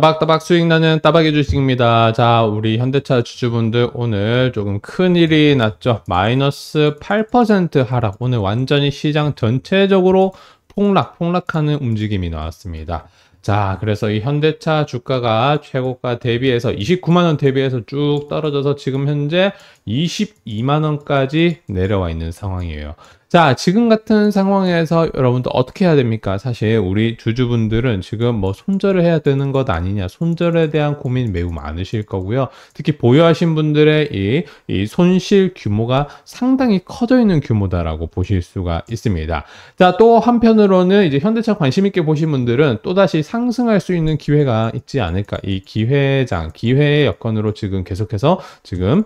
따박따박 수익 나는 따박이 주식입니다. 자, 우리 현대차 주주분들 오늘 조금 큰일이 났죠. 마이너스 8% 하락. 오늘 완전히 시장 전체적으로 폭락, 폭락하는 움직임이 나왔습니다. 자, 그래서 이 현대차 주가가 최고가 대비해서 29만원 대비해서 쭉 떨어져서 지금 현재 22만원까지 내려와 있는 상황이에요. 자, 지금 같은 상황에서 여러분들 어떻게 해야 됩니까? 사실 우리 주주분들은 지금 뭐 손절을 해야 되는 것 아니냐, 손절에 대한 고민 매우 많으실 거고요. 특히 보유하신 분들의 이, 이 손실 규모가 상당히 커져 있는 규모다라고 보실 수가 있습니다. 자, 또 한편으로는 이제 현대차 관심 있게 보신 분들은 또다시 상승할 수 있는 기회가 있지 않을까. 이 기회장, 기회의 여건으로 지금 계속해서 지금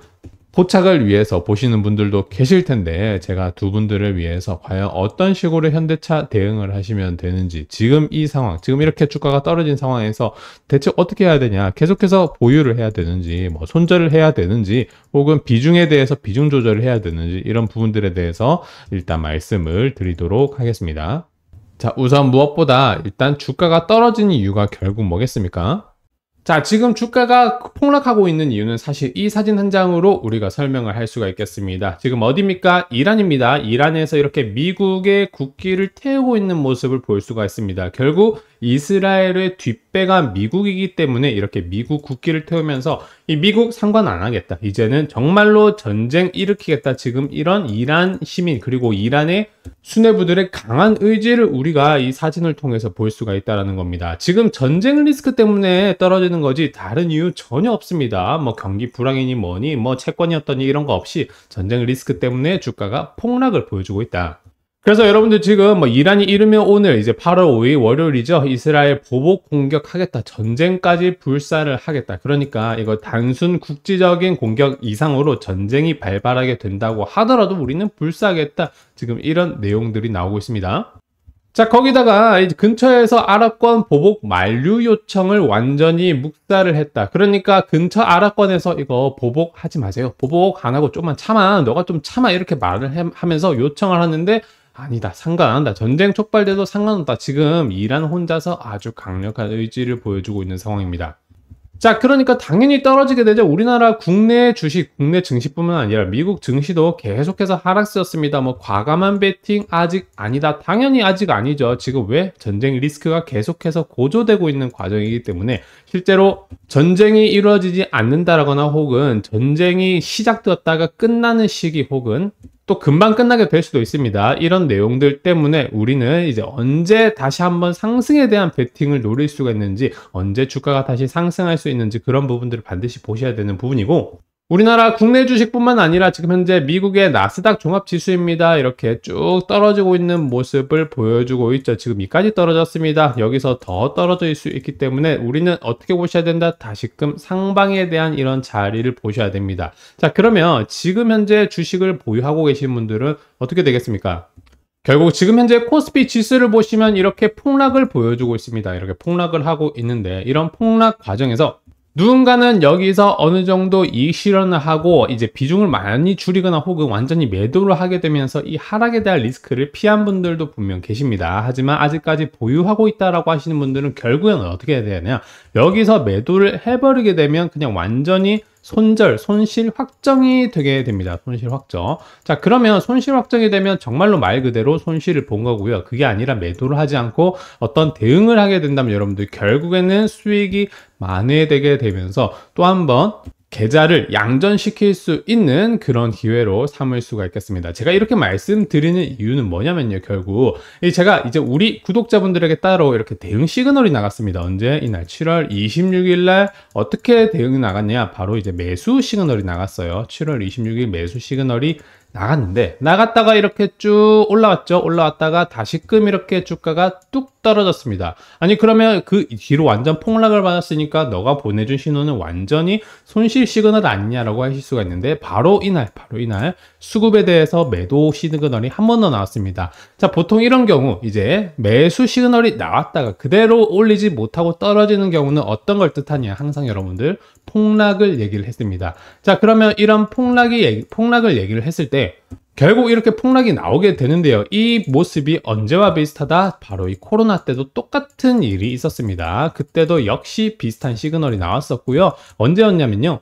포착을 위해서 보시는 분들도 계실 텐데 제가 두 분들을 위해서 과연 어떤 식으로 현대차 대응을 하시면 되는지 지금 이 상황 지금 이렇게 주가가 떨어진 상황에서 대체 어떻게 해야 되냐 계속해서 보유를 해야 되는지 뭐 손절을 해야 되는지 혹은 비중에 대해서 비중 조절을 해야 되는지 이런 부분들에 대해서 일단 말씀을 드리도록 하겠습니다 자 우선 무엇보다 일단 주가가 떨어진 이유가 결국 뭐겠습니까 자, 지금 주가가 폭락하고 있는 이유는 사실 이 사진 한 장으로 우리가 설명을 할 수가 있겠습니다. 지금 어디입니까? 이란입니다. 이란에서 이렇게 미국의 국기를 태우고 있는 모습을 볼 수가 있습니다. 결국 이스라엘의 뒷배가 미국이기 때문에 이렇게 미국 국기를 태우면서 이 미국 상관 안 하겠다. 이제는 정말로 전쟁 일으키겠다. 지금 이런 이란 시민 그리고 이란의 수뇌부들의 강한 의지를 우리가 이 사진을 통해서 볼 수가 있다는 겁니다. 지금 전쟁 리스크 때문에 떨어지는 거지 다른 이유 전혀 없습니다. 뭐 경기 불황이니 뭐니 뭐 채권이었더니 이런 거 없이 전쟁 리스크 때문에 주가가 폭락을 보여주고 있다. 그래서 여러분들 지금 뭐 이란이 이르면 오늘 이제 8월 5일 월요일이죠. 이스라엘 보복 공격하겠다. 전쟁까지 불사를 하겠다. 그러니까 이거 단순 국지적인 공격 이상으로 전쟁이 발발하게 된다고 하더라도 우리는 불사하겠다. 지금 이런 내용들이 나오고 있습니다. 자 거기다가 근처에서 아랍권 보복 만류 요청을 완전히 묵살을 했다 그러니까 근처 아랍권에서 이거 보복하지 마세요 보복 안 하고 좀만 참아 너가 좀 참아 이렇게 말을 하면서 요청을 하는데 아니다. 상관 안 한다. 전쟁 촉발돼도 상관없다. 지금 이란 혼자서 아주 강력한 의지를 보여주고 있는 상황입니다. 자, 그러니까 당연히 떨어지게 되죠. 우리나라 국내 주식, 국내 증시뿐만 아니라 미국 증시도 계속해서 하락세였습니다. 뭐 과감한 베팅 아직 아니다. 당연히 아직 아니죠. 지금 왜 전쟁 리스크가 계속해서 고조되고 있는 과정이기 때문에 실제로 전쟁이 이루어지지 않는다라거나 혹은 전쟁이 시작되었다가 끝나는 시기 혹은 또 금방 끝나게 될 수도 있습니다. 이런 내용들 때문에 우리는 이제 언제 다시 한번 상승에 대한 베팅을 노릴 수가 있는지, 언제 주가가 다시 상승할 수 있는지 그런 부분들을 반드시 보셔야 되는 부분이고, 우리나라 국내 주식뿐만 아니라 지금 현재 미국의 나스닥 종합지수입니다. 이렇게 쭉 떨어지고 있는 모습을 보여주고 있죠. 지금 이까지 떨어졌습니다. 여기서 더 떨어질 수 있기 때문에 우리는 어떻게 보셔야 된다? 다시금 상방에 대한 이런 자리를 보셔야 됩니다. 자 그러면 지금 현재 주식을 보유하고 계신 분들은 어떻게 되겠습니까? 결국 지금 현재 코스피 지수를 보시면 이렇게 폭락을 보여주고 있습니다. 이렇게 폭락을 하고 있는데 이런 폭락 과정에서 누군가는 여기서 어느 정도 이익 실현을 하고 이제 비중을 많이 줄이거나 혹은 완전히 매도를 하게 되면서 이 하락에 대한 리스크를 피한 분들도 분명 계십니다. 하지만 아직까지 보유하고 있다라고 하시는 분들은 결국에는 어떻게 해야 되냐 여기서 매도를 해버리게 되면 그냥 완전히 손절, 손실 확정이 되게 됩니다. 손실 확정. 자, 그러면 손실 확정이 되면 정말로 말 그대로 손실을 본 거고요. 그게 아니라 매도를 하지 않고 어떤 대응을 하게 된다면 여러분들 결국에는 수익이 만회되게 되면서 또한번 계좌를 양전시킬 수 있는 그런 기회로 삼을 수가 있겠습니다. 제가 이렇게 말씀드리는 이유는 뭐냐면요. 결국 제가 이제 우리 구독자분들에게 따로 이렇게 대응 시그널이 나갔습니다. 언제? 이날 7월 26일 날 어떻게 대응이 나갔냐? 바로 이제 매수 시그널이 나갔어요. 7월 26일 매수 시그널이 나갔는데 나갔다가 이렇게 쭉 올라왔죠 올라왔다가 다시금 이렇게 주가가 뚝 떨어졌습니다 아니 그러면 그 뒤로 완전 폭락을 받았으니까 너가 보내준 신호는 완전히 손실 시그널 아니냐라고 하실 수가 있는데 바로 이날 바로 이날 수급에 대해서 매도 시그널이 한 번 더 나왔습니다 자 보통 이런 경우 이제 매수 시그널이 나왔다가 그대로 올리지 못하고 떨어지는 경우는 어떤 걸 뜻하냐 항상 여러분들 폭락을 얘기를 했습니다 자 그러면 이런 폭락이 폭락을 얘기를 했을 때 결국 이렇게 폭락이 나오게 되는데요. 이 모습이 언제와 비슷하다? 바로 이 코로나 때도 똑같은 일이 있었습니다. 그때도 역시 비슷한 시그널이 나왔었고요. 언제였냐면요.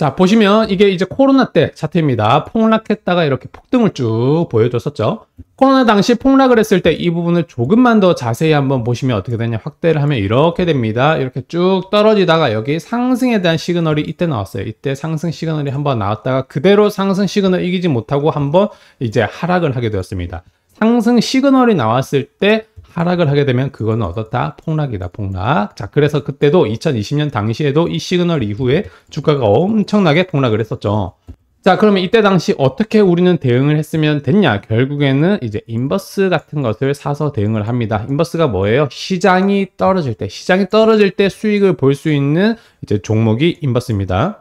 자, 보시면 이게 이제 코로나 때차트입니다 폭락했다가 이렇게 폭등을 쭉 보여줬었죠. 코로나 당시 폭락을 했을 때 이 부분을 조금만 더 자세히 한번 보시면 어떻게 되냐. 확대를 하면 이렇게 됩니다. 이렇게 쭉 떨어지다가 여기 상승에 대한 시그널이 이때 나왔어요. 이때 상승 시그널이 한번 나왔다가 그대로 상승 시그널 이기지 못하고 한번 이제 하락을 하게 되었습니다. 상승 시그널이 나왔을 때 하락을 하게 되면 그건 얻었다 폭락이다 폭락 자 그래서 그때도 2020년 당시에도 이 시그널 이후에 주가가 엄청나게 폭락을 했었죠 자 그러면 이때 당시 어떻게 우리는 대응을 했으면 됐냐 결국에는 이제 인버스 같은 것을 사서 대응을 합니다 인버스가 뭐예요 시장이 떨어질 때 시장이 떨어질 때 수익을 볼 수 있는 이제 종목이 인버스입니다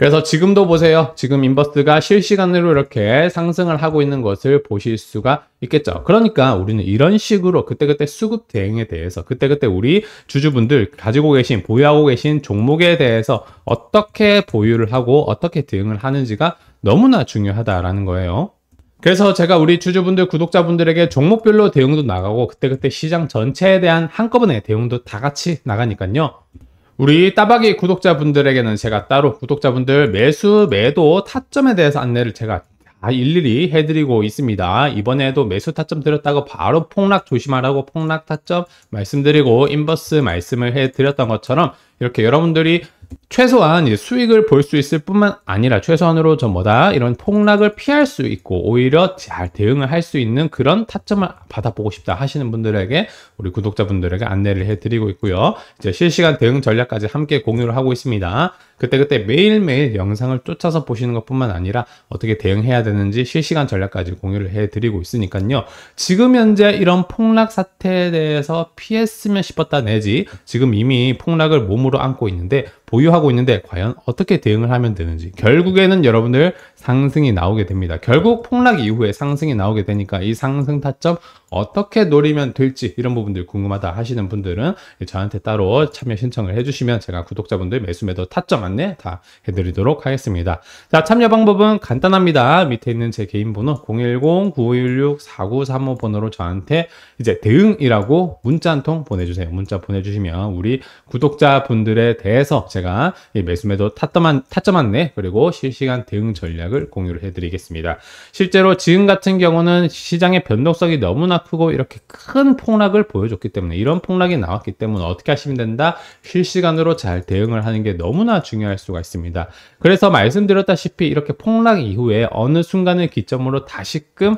그래서 지금도 보세요. 지금 인버스가 실시간으로 이렇게 상승을 하고 있는 것을 보실 수가 있겠죠. 그러니까 우리는 이런 식으로 그때그때 수급 대응에 대해서 그때그때 우리 주주분들 가지고 계신 보유하고 계신 종목에 대해서 어떻게 보유를 하고 어떻게 대응을 하는지가 너무나 중요하다라는 거예요. 그래서 제가 우리 주주분들, 구독자분들에게 종목별로 대응도 나가고 그때그때 시장 전체에 대한 한꺼번에 대응도 다 같이 나가니까요. 우리 따박이 구독자분들에게는 제가 따로 구독자분들 매수 매도 타점에 대해서 안내를 제가 다 일일이 해드리고 있습니다. 이번에도 매수 타점 드렸다고 바로 폭락 조심하라고 폭락 타점 말씀드리고 인버스 말씀을 해드렸던 것처럼 이렇게 여러분들이 최소한 수익을 볼 수 있을 뿐만 아니라 최소한으로 저 뭐다 이런 폭락을 피할 수 있고 오히려 잘 대응을 할 수 있는 그런 타점을 받아보고 싶다 하시는 분들에게 우리 구독자분들에게 안내를 해드리고 있고요. 이제 실시간 대응 전략까지 함께 공유를 하고 있습니다. 그때그때 매일매일 영상을 쫓아서 보시는 것뿐만 아니라 어떻게 대응해야 되는지 실시간 전략까지 공유를 해드리고 있으니까요. 지금 현재 이런 폭락 사태에 대해서 피했으면 싶었다 내지 지금 이미 폭락을 몸으로 안고 있는데 보유하고 하고 있는데 과연 어떻게 대응을 하면 되는지 결국에는 여러분들 상승이 나오게 됩니다. 결국 폭락 이후에 상승이 나오게 되니까 이 상승 타점 어떻게 노리면 될지 이런 부분들 궁금하다 하시는 분들은 저한테 따로 참여 신청을 해주시면 제가 구독자분들 매수 매도 타점 안내 다 해드리도록 하겠습니다. 자 참여 방법은 간단합니다. 밑에 있는 제 개인 번호 010-9516-4935 번호로 저한테 이제 대응이라고 문자 한 통 보내주세요. 문자 보내주시면 우리 구독자분들에 대해서 제가 있 예, 매수 매도 타점한, 타점 안내 그리고 실시간 대응 전략을 공유를 해드리겠습니다. 실제로 지금 같은 경우는 시장의 변동성이 너무나 크고 이렇게 큰 폭락을 보여줬기 때문에 이런 폭락이 나왔기 때문에 어떻게 하시면 된다? 실시간으로 잘 대응을 하는 게 너무나 중요할 수가 있습니다. 그래서 말씀드렸다시피 이렇게 폭락 이후에 어느 순간을 기점으로 다시금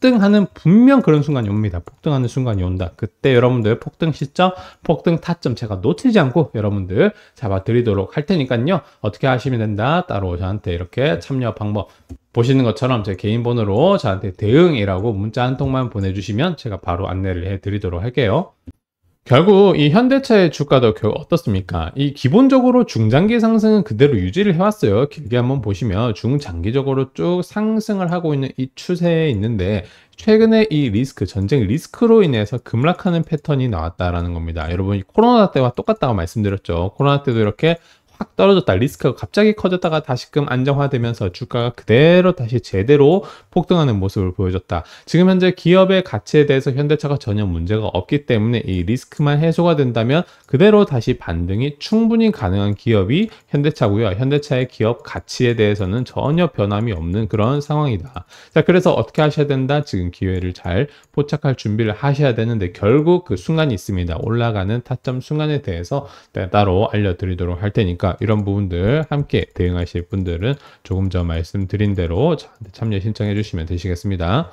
폭등하는 분명 그런 순간이 옵니다. 폭등하는 순간이 온다. 그때 여러분들 폭등 시점, 폭등 타점 제가 놓치지 않고 여러분들 잡아드리도록 할 테니까요. 어떻게 하시면 된다. 따로 저한테 이렇게 네. 참여 방법 보시는 것처럼 제 개인 번호로 저한테 대응이라고 문자 한 통만 보내주시면 제가 바로 안내를 해드리도록 할게요. 결국 이 현대차의 주가도 결국 어떻습니까? 이 기본적으로 중장기 상승은 그대로 유지를 해왔어요. 길게 한번 보시면 중장기적으로 쭉 상승을 하고 있는 이 추세에 있는데 최근에 이 리스크, 전쟁 리스크로 인해서 급락하는 패턴이 나왔다라는 겁니다. 여러분 이 코로나 때와 똑같다고 말씀드렸죠. 코로나 때도 이렇게 확 떨어졌다 리스크가 갑자기 커졌다가 다시금 안정화되면서 주가가 그대로 다시 제대로 폭등하는 모습을 보여줬다. 지금 현재 기업의 가치에 대해서 현대차가 전혀 문제가 없기 때문에 이 리스크만 해소가 된다면 그대로 다시 반등이 충분히 가능한 기업이 현대차고요. 현대차의 기업 가치에 대해서는 전혀 변함이 없는 그런 상황이다. 자, 그래서 어떻게 하셔야 된다? 지금 기회를 잘 포착할 준비를 하셔야 되는데 결국 그 순간이 있습니다. 올라가는 타점 순간에 대해서 네, 따로 알려드리도록 할 테니까 있을까 이런 부분들 함께 대응하실 분들은 조금 전 말씀드린 대로 참여 신청해 주시면 되시겠습니다.